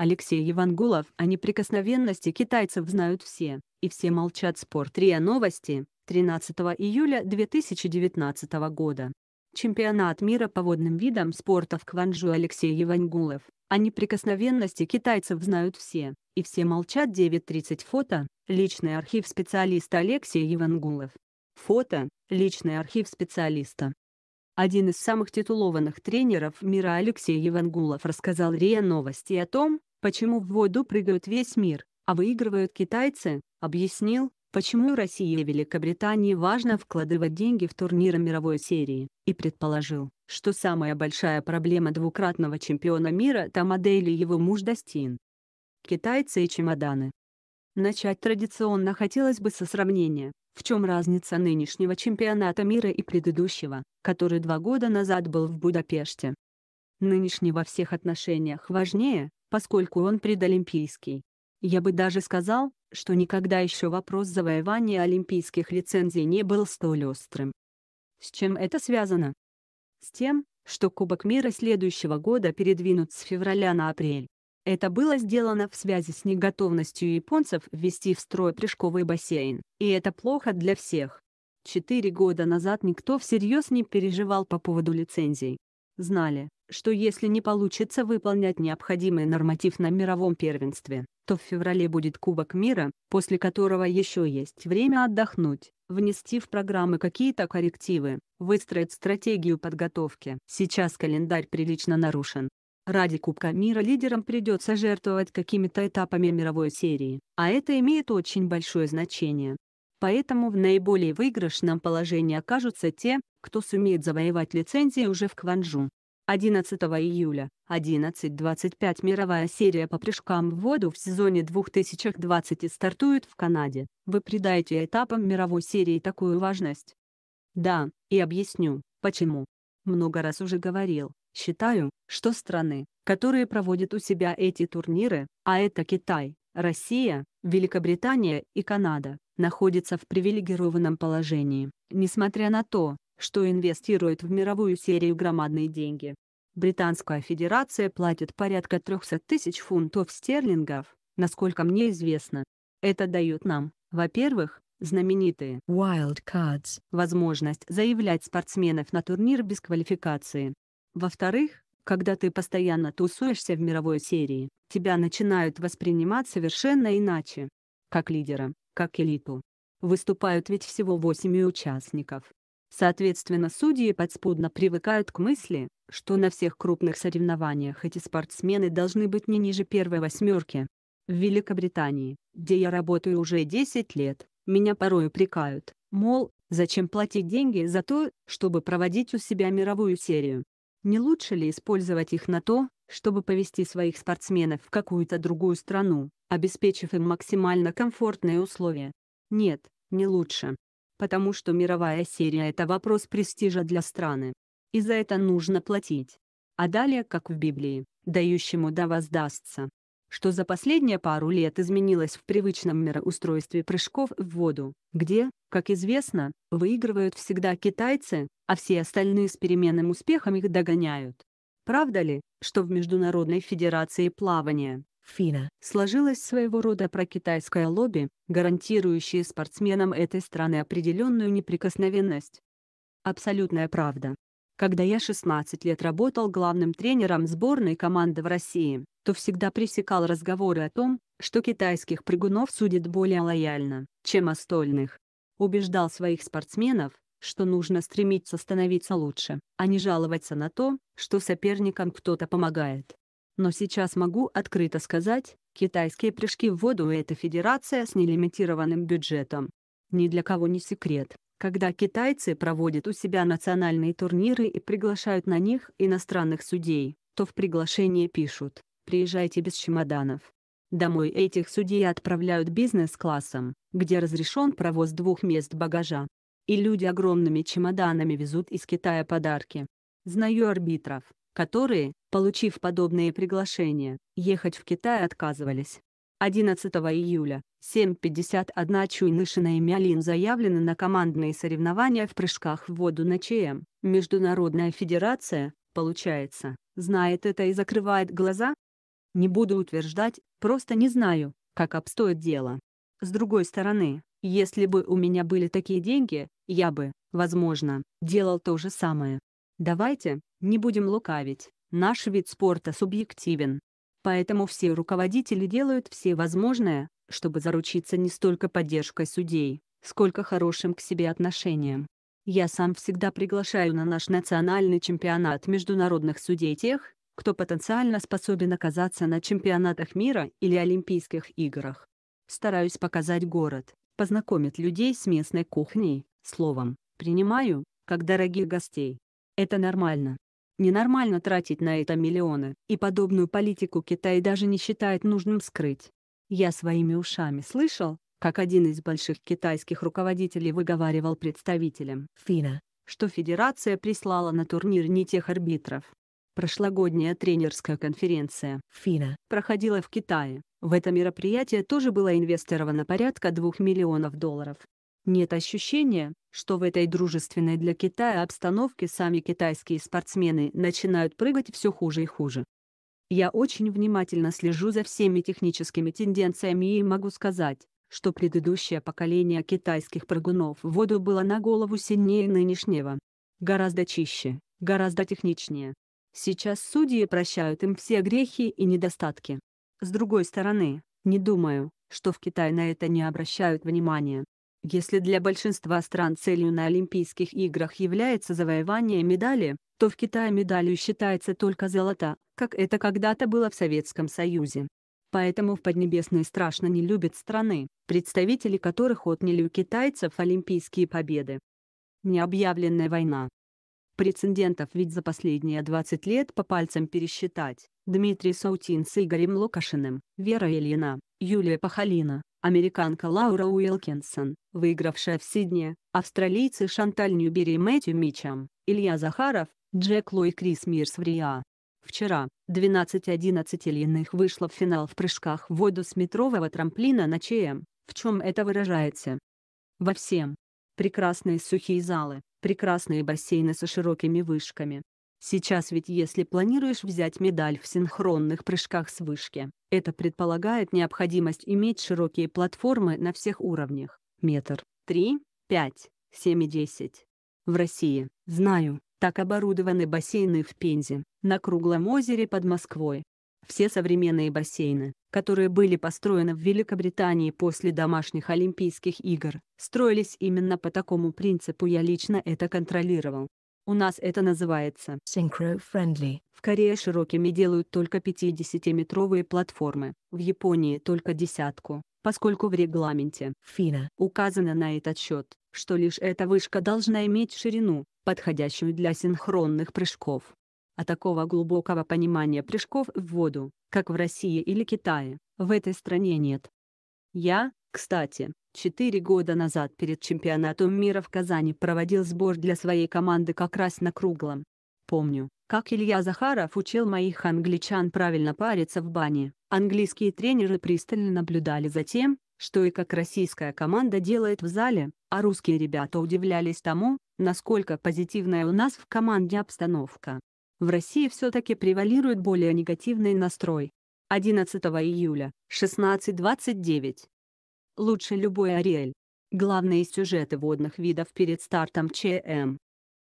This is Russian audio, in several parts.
Алексей Евангулов о неприкосновенности китайцев знают все, и все молчат Спорт РИА Новости, 13 июля 2019 года. Чемпионат мира по водным видам спорта в Кванжу Алексей Евангулов. О неприкосновенности китайцев знают все, и все молчат 9.30 фото, личный архив специалиста Алексей Евангулов. Фото, личный архив специалиста. Один из самых титулованных тренеров мира Алексей Евангулов рассказал РИА Новости о том, почему в воду прыгают весь мир, а выигрывают китайцы, объяснил, почему России и Великобритании важно вкладывать деньги в турниры мировой серии, и предположил, что самая большая проблема двукратного чемпиона мира Тамаде или его муж Дастин. Китайцы и чемоданы. Начать традиционно хотелось бы со сравнения, в чем разница нынешнего чемпионата мира и предыдущего, который два года назад был в Будапеште. Нынешний во всех отношениях важнее, поскольку он предолимпийский. Я бы даже сказал, что никогда еще вопрос завоевания олимпийских лицензий не был столь острым. С чем это связано? С тем, что Кубок мира следующего года передвинут с февраля на апрель. Это было сделано в связи с неготовностью японцев ввести в строй прыжковый бассейн, и это плохо для всех. Четыре года назад никто всерьез не переживал по поводу лицензий знали, что если не получится выполнять необходимый норматив на мировом первенстве, то в феврале будет Кубок мира, после которого еще есть время отдохнуть, внести в программы какие-то коррективы, выстроить стратегию подготовки. Сейчас календарь прилично нарушен. Ради Кубка мира лидерам придется жертвовать какими-то этапами мировой серии, а это имеет очень большое значение. Поэтому в наиболее выигрышном положении окажутся те, кто сумеет завоевать лицензии уже в Кванджу. 11 июля 11.25 мировая серия по прыжкам в воду в сезоне 2020 стартует в Канаде. Вы придаете этапам мировой серии такую важность? Да, и объясню, почему. Много раз уже говорил, считаю, что страны, которые проводят у себя эти турниры, а это Китай, Россия, Великобритания и Канада, находится в привилегированном положении, несмотря на то, что инвестирует в мировую серию громадные деньги. Британская Федерация платит порядка 300 тысяч фунтов стерлингов, насколько мне известно. Это дает нам, во-первых, знаменитые «wild cards» — возможность заявлять спортсменов на турнир без квалификации. Во-вторых, когда ты постоянно тусуешься в мировой серии, тебя начинают воспринимать совершенно иначе. Как лидера, как элиту. Выступают ведь всего 8 участников. Соответственно, судьи подспудно привыкают к мысли, что на всех крупных соревнованиях эти спортсмены должны быть не ниже первой восьмерки. В Великобритании, где я работаю уже 10 лет, меня порою прикают, мол, зачем платить деньги за то, чтобы проводить у себя мировую серию? Не лучше ли использовать их на то, чтобы повести своих спортсменов в какую-то другую страну, обеспечив им максимально комфортные условия. Нет, не лучше. Потому что мировая серия – это вопрос престижа для страны. И за это нужно платить. А далее, как в Библии, дающему да воздастся. Что за последние пару лет изменилось в привычном мироустройстве прыжков в воду, где, как известно, выигрывают всегда китайцы, а все остальные с переменным успехом их догоняют. Правда ли, что в Международной Федерации Плавания ФИНА сложилось своего рода прокитайское лобби, гарантирующее спортсменам этой страны определенную неприкосновенность. Абсолютная правда. Когда я 16 лет работал главным тренером сборной команды в России, то всегда пресекал разговоры о том, что китайских прыгунов судят более лояльно, чем остальных. Убеждал своих спортсменов, что нужно стремиться становиться лучше, а не жаловаться на то, что соперникам кто-то помогает. Но сейчас могу открыто сказать, китайские прыжки в воду – это федерация с нелимитированным бюджетом. Ни для кого не секрет, когда китайцы проводят у себя национальные турниры и приглашают на них иностранных судей, то в приглашении пишут «приезжайте без чемоданов». Домой этих судей отправляют бизнес-классом, где разрешен провоз двух мест багажа, и люди огромными чемоданами везут из Китая подарки. Знаю арбитров, которые, получив подобные приглашения, ехать в Китай отказывались. 11 июля, 7.51 Чуйнышина и Мялин заявлены на командные соревнования в прыжках в воду на ЧМ. Международная федерация, получается, знает это и закрывает глаза? Не буду утверждать, просто не знаю, как обстоит дело. С другой стороны, если бы у меня были такие деньги, я бы, возможно, делал то же самое. Давайте, не будем лукавить, наш вид спорта субъективен. Поэтому все руководители делают все возможное, чтобы заручиться не столько поддержкой судей, сколько хорошим к себе отношением. Я сам всегда приглашаю на наш национальный чемпионат международных судей тех, кто потенциально способен оказаться на чемпионатах мира или Олимпийских играх. Стараюсь показать город, познакомит людей с местной кухней, словом, принимаю, как дорогих гостей. Это нормально. Ненормально тратить на это миллионы, и подобную политику Китай даже не считает нужным скрыть. Я своими ушами слышал, как один из больших китайских руководителей выговаривал представителям ФИНА, что Федерация прислала на турнир не тех арбитров. Прошлогодняя тренерская конференция ФИНА проходила в Китае. В это мероприятие тоже было инвестировано порядка 2 миллионов долларов. Нет ощущения, что в этой дружественной для Китая обстановке сами китайские спортсмены начинают прыгать все хуже и хуже. Я очень внимательно слежу за всеми техническими тенденциями и могу сказать, что предыдущее поколение китайских прыгунов в воду было на голову сильнее нынешнего. Гораздо чище, гораздо техничнее. Сейчас судьи прощают им все грехи и недостатки. С другой стороны, не думаю, что в Китае на это не обращают внимания. Если для большинства стран целью на Олимпийских играх является завоевание медали, то в Китае медалью считается только золото, как это когда-то было в Советском Союзе. Поэтому в Поднебесной страшно не любят страны, представители которых отняли у китайцев олимпийские победы. Необъявленная война. Прецедентов ведь за последние 20 лет по пальцам пересчитать. Дмитрий Саутин с Игорем Лукашиным, Вера Ильина, Юлия Пахалина, американка Лаура Уилкинсон, выигравшая в Сидне, австралийцы Шанталь Ньюбери и Мэтью Мичам, Илья Захаров, Джек Лой и Крис Мирс в РИА. Вчера, 12-11 Ильиных вышла в финал в прыжках в воду с метрового трамплина на ЧМ, в чем это выражается. Во всем. Прекрасные сухие залы, Прекрасные бассейны со широкими вышками. Сейчас ведь если планируешь взять медаль в синхронных прыжках с вышки, это предполагает необходимость иметь широкие платформы на всех уровнях. Метр. три, пять, семь и десять. В России, знаю, так оборудованы бассейны в Пензе, на Круглом озере под Москвой, все современные бассейны, которые были построены в Великобритании после домашних Олимпийских игр, строились именно по такому принципу. Я лично это контролировал. У нас это называется synchro френдли В Корее широкими делают только 50-метровые платформы, в Японии только десятку, поскольку в регламенте Фина указано на этот счет, что лишь эта вышка должна иметь ширину, подходящую для синхронных прыжков а такого глубокого понимания прыжков в воду, как в России или Китае, в этой стране нет. Я, кстати, четыре года назад перед чемпионатом мира в Казани проводил сбор для своей команды как раз на круглом. Помню, как Илья Захаров учил моих англичан правильно париться в бане. Английские тренеры пристально наблюдали за тем, что и как российская команда делает в зале, а русские ребята удивлялись тому, насколько позитивная у нас в команде обстановка в России все-таки превалирует более негативный настрой. 11 июля, 16.29. Лучше любой Ариэль. Главные сюжеты водных видов перед стартом ЧМ.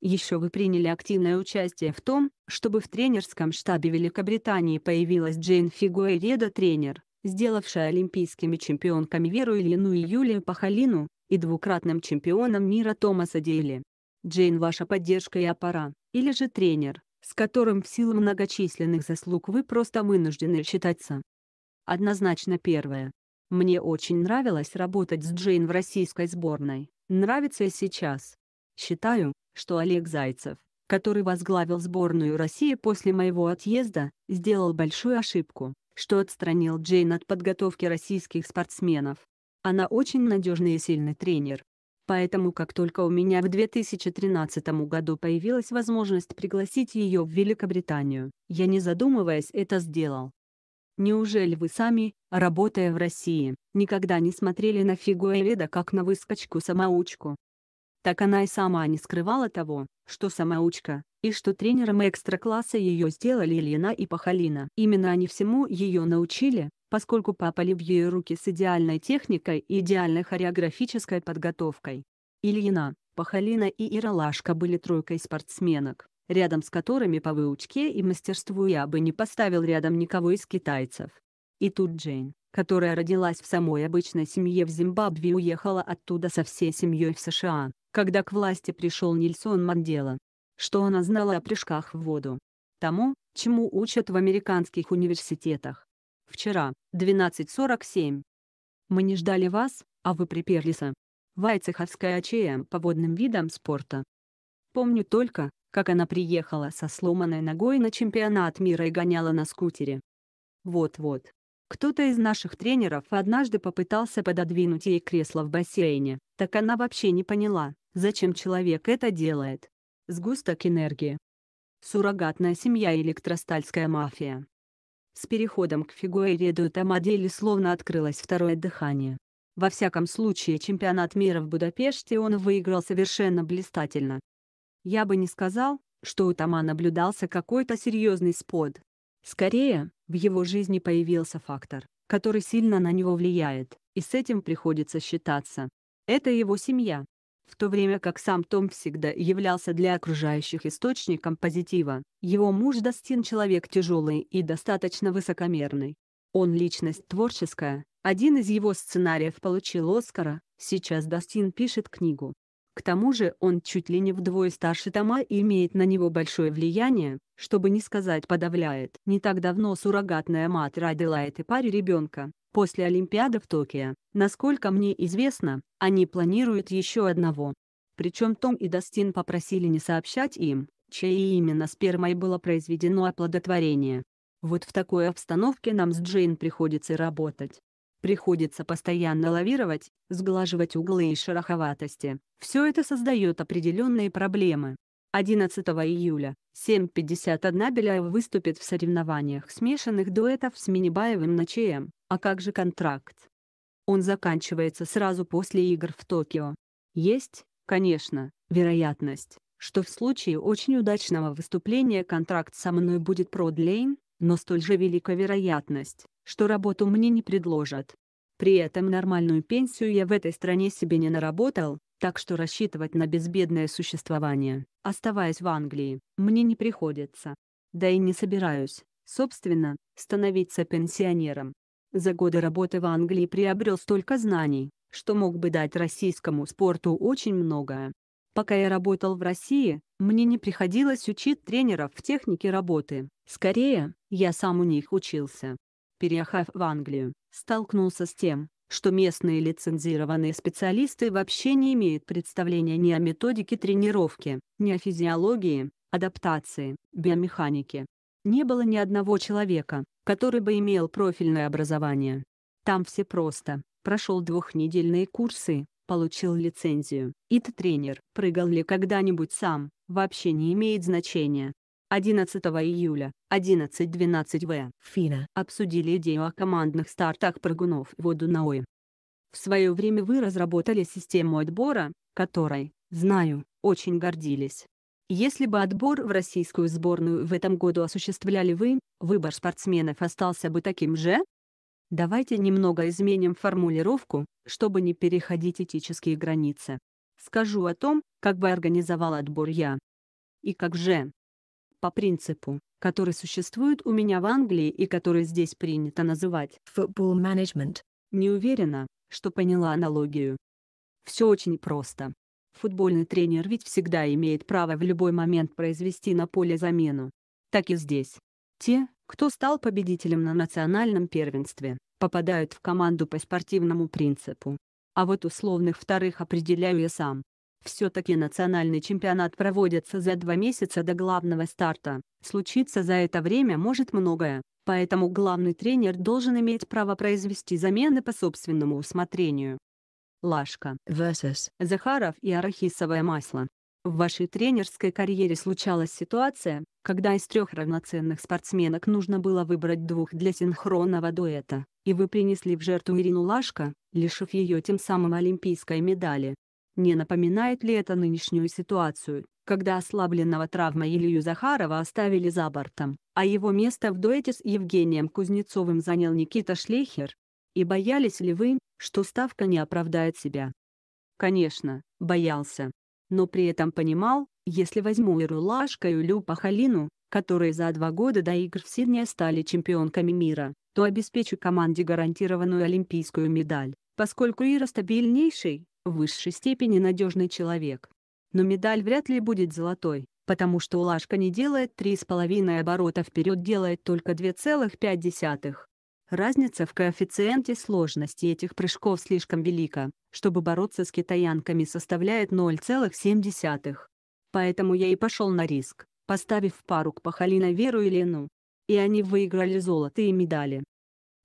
Еще вы приняли активное участие в том, чтобы в тренерском штабе Великобритании появилась Джейн Фигуэреда тренер, сделавшая олимпийскими чемпионками Веру Ильину и Юлию Пахалину, и двукратным чемпионом мира Томаса Дейли. Джейн ваша поддержка и опора, или же тренер, с которым в силу многочисленных заслуг вы просто вынуждены считаться. Однозначно первое. Мне очень нравилось работать с Джейн в российской сборной, нравится и сейчас. Считаю, что Олег Зайцев, который возглавил сборную России после моего отъезда, сделал большую ошибку, что отстранил Джейн от подготовки российских спортсменов. Она очень надежный и сильный тренер, Поэтому, как только у меня в 2013 году появилась возможность пригласить ее в Великобританию, я не задумываясь это сделал. Неужели вы сами, работая в России, никогда не смотрели на фигу Эведа как на выскочку-самоучку? Так она и сама не скрывала того, что самоучка, и что тренером экстра-класса ее сделали Елена и Пахалина. Именно они всему ее научили, поскольку попали в ее руки с идеальной техникой и идеальной хореографической подготовкой. Ильина, Пахалина и Иралашка были тройкой спортсменок, рядом с которыми по выучке и мастерству я бы не поставил рядом никого из китайцев. И тут Джейн, которая родилась в самой обычной семье в Зимбабве уехала оттуда со всей семьей в США, когда к власти пришел Нельсон Мандела что она знала о прыжках в воду. Тому, чему учат в американских университетах. Вчера, 12.47. Мы не ждали вас, а вы приперлись. Вайцеховская АЧМ по водным видам спорта. Помню только, как она приехала со сломанной ногой на чемпионат мира и гоняла на скутере. Вот-вот. Кто-то из наших тренеров однажды попытался пододвинуть ей кресло в бассейне, так она вообще не поняла, зачем человек это делает. Сгусток энергии. Суррогатная семья и электростальская мафия. С переходом к фигуэре Тамадели словно открылось второе дыхание. Во всяком случае чемпионат мира в Будапеште он выиграл совершенно блистательно. Я бы не сказал, что у Тома наблюдался какой-то серьезный спод. Скорее, в его жизни появился фактор, который сильно на него влияет, и с этим приходится считаться. Это его семья, в то время как сам Том всегда являлся для окружающих источником позитива, его муж Дастин человек тяжелый и достаточно высокомерный. Он личность творческая, один из его сценариев получил Оскара, сейчас Дастин пишет книгу. К тому же он чуть ли не вдвое старше Тома и имеет на него большое влияние, чтобы не сказать подавляет. Не так давно суррогатная мать родила этой паре ребенка, после Олимпиады в Токио. Насколько мне известно, они планируют еще одного. Причем Том и Дастин попросили не сообщать им, чьей именно спермой было произведено оплодотворение. Вот в такой обстановке нам с Джейн приходится работать. Приходится постоянно лавировать, сглаживать углы и шероховатости. Все это создает определенные проблемы. 11 июля, 7.51 Беляев выступит в соревнованиях смешанных дуэтов с Минибаевым на ЧМ. А как же контракт? Он заканчивается сразу после игр в Токио. Есть, конечно, вероятность, что в случае очень удачного выступления контракт со мной будет продлен, но столь же велика вероятность, что работу мне не предложат. При этом нормальную пенсию я в этой стране себе не наработал, так что рассчитывать на безбедное существование, оставаясь в Англии, мне не приходится. Да и не собираюсь, собственно, становиться пенсионером. За годы работы в Англии приобрел столько знаний, что мог бы дать российскому спорту очень многое. Пока я работал в России, мне не приходилось учить тренеров в технике работы. Скорее, я сам у них учился. Переехав в Англию, столкнулся с тем, что местные лицензированные специалисты вообще не имеют представления ни о методике тренировки, ни о физиологии, адаптации, биомеханике, не было ни одного человека, который бы имел профильное образование. Там все просто. Прошел двухнедельные курсы, получил лицензию. И ты тренер, прыгал ли когда-нибудь сам, вообще не имеет значения. 11 июля, 11.12 В. ФИНА обсудили идею о командных стартах прыгунов в воду на Одунауе. В свое время вы разработали систему отбора, которой, знаю, очень гордились. Если бы отбор в российскую сборную в этом году осуществляли вы, выбор спортсменов остался бы таким же? Давайте немного изменим формулировку, чтобы не переходить этические границы. Скажу о том, как бы организовал отбор я. И как же. По принципу, который существует у меня в Англии и который здесь принято называть «football management». Не уверена, что поняла аналогию. Все очень просто. Футбольный тренер ведь всегда имеет право в любой момент произвести на поле замену. Так и здесь. Те, кто стал победителем на национальном первенстве, попадают в команду по спортивному принципу. А вот условных вторых определяю я сам. Все-таки национальный чемпионат проводится за два месяца до главного старта. Случиться за это время может многое, поэтому главный тренер должен иметь право произвести замены по собственному усмотрению лашка vs. Захаров и арахисовое масло. В вашей тренерской карьере случалась ситуация, когда из трех равноценных спортсменок нужно было выбрать двух для синхронного дуэта, и вы принесли в жертву Ирину Лашко, лишив ее тем самым олимпийской медали. Не напоминает ли это нынешнюю ситуацию, когда ослабленного травмой Илью Захарова оставили за бортом, а его место в дуэте с Евгением Кузнецовым занял Никита Шлейхер? И боялись ли вы, что ставка не оправдает себя? Конечно, боялся. Но при этом понимал, если возьму и Лашка и Лю Пахалину, которые за два года до игр в Сиднее стали чемпионками мира, то обеспечу команде гарантированную олимпийскую медаль, поскольку Ира стабильнейший, в высшей степени надежный человек. Но медаль вряд ли будет золотой, потому что Улашка не делает 3,5 оборота вперед делает только 2,5. Разница в коэффициенте сложности этих прыжков слишком велика, чтобы бороться с китаянками составляет 0,7. Поэтому я и пошел на риск, поставив пару к Пахалина Веру и Лену. И они выиграли золотые медали.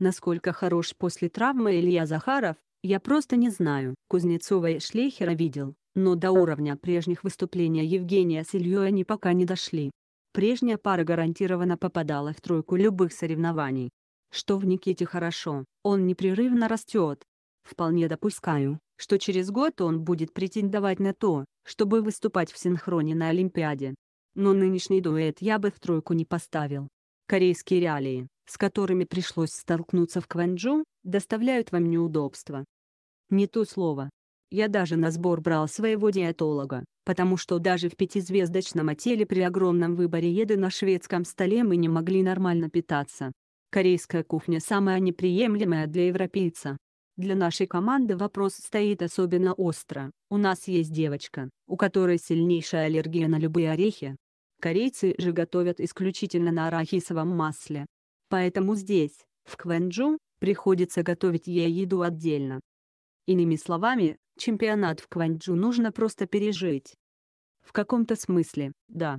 Насколько хорош после травмы Илья Захаров, я просто не знаю. Кузнецова и Шлейхера видел, но до уровня прежних выступлений Евгения с Ильей они пока не дошли. Прежняя пара гарантированно попадала в тройку любых соревнований, что в Никите хорошо, он непрерывно растет. Вполне допускаю, что через год он будет претендовать на то, чтобы выступать в синхроне на Олимпиаде. Но нынешний дуэт я бы в тройку не поставил. Корейские реалии, с которыми пришлось столкнуться в Кванджу, доставляют вам неудобства. Не то слово. Я даже на сбор брал своего диетолога, потому что даже в пятизвездочном отеле при огромном выборе еды на шведском столе мы не могли нормально питаться. Корейская кухня самая неприемлемая для европейца. Для нашей команды вопрос стоит особенно остро. У нас есть девочка, у которой сильнейшая аллергия на любые орехи. Корейцы же готовят исключительно на арахисовом масле. Поэтому здесь, в Квенджу, приходится готовить ей еду отдельно. Иными словами, чемпионат в Кванджу нужно просто пережить. В каком-то смысле, да,